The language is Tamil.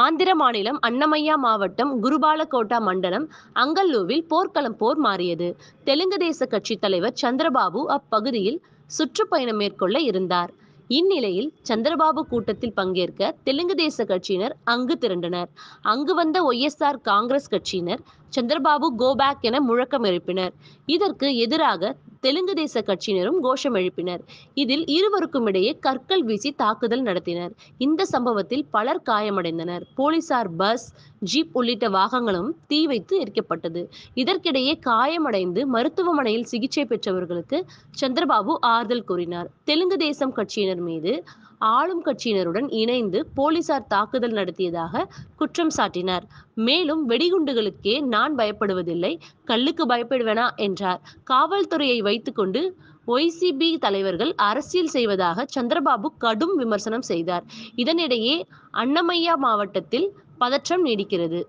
ஆந்திர மாநிலம் அன்னமையா மாவட்டம் குருபாலகோட்டா மண்டலம் அங்கல்லூவில் போர்க்களம் போர் மாறியது தெலுங்கு தேச கட்சி தலைவர் சந்திரபாபு அப்பகுதியில் சுற்றுப்பயணம் மேற்கொள்ள இருந்தார் இந்நிலையில் சந்திரபாபு கூட்டத்தில் பங்கேற்க தெலுங்கு தேச கட்சியினர் அங்கு திரண்டனர் அங்கு வந்த ஒய்எஸ்ஆர் காங்கிரஸ் கட்சியினர் சந்திரபாபு கோபேக் என முழக்கம் எழுப்பினர் இதற்கு எதிராக தெலுங்கு தேச கட்சியினரும் கோஷம் எழுப்பினர் இதில் இருவருக்கும் இடையே கற்கள் வீசி தாக்குதல் நடத்தினர் இந்த சம்பவத்தில் பலர் காயமடைந்தனர் போலீசார் பஸ் ஜீப் உள்ளிட்ட வாகனங்களும் தீ வைத்து எரிக்கப்பட்டது இதற்கிடையே காயமடைந்து மருத்துவமனையில் சிகிச்சை பெற்றவர்களுக்கு சந்திரபாபு ஆறுதல் கூறினார் தெலுங்கு தேசம் கட்சியினர் மீது ஆளும் கட்சியினருடன் இணைந்து போலீசார் தாக்குதல் நடத்தியதாக குற்றம் சாட்டினார் மேலும் வெடிகுண்டுகளுக்கே நான் பயப்படுவதில்லை கல்லுக்கு பயப்படுவேனா என்றார் காவல்துறையை வைத்துக்கொண்டு ஒய்சிபி தலைவர்கள் அரசியல் செய்வதாக சந்திரபாபு கடும் விமர்சனம் செய்தார் இதனிடையே அன்னமையா மாவட்டத்தில் பதற்றம் நீடிக்கிறது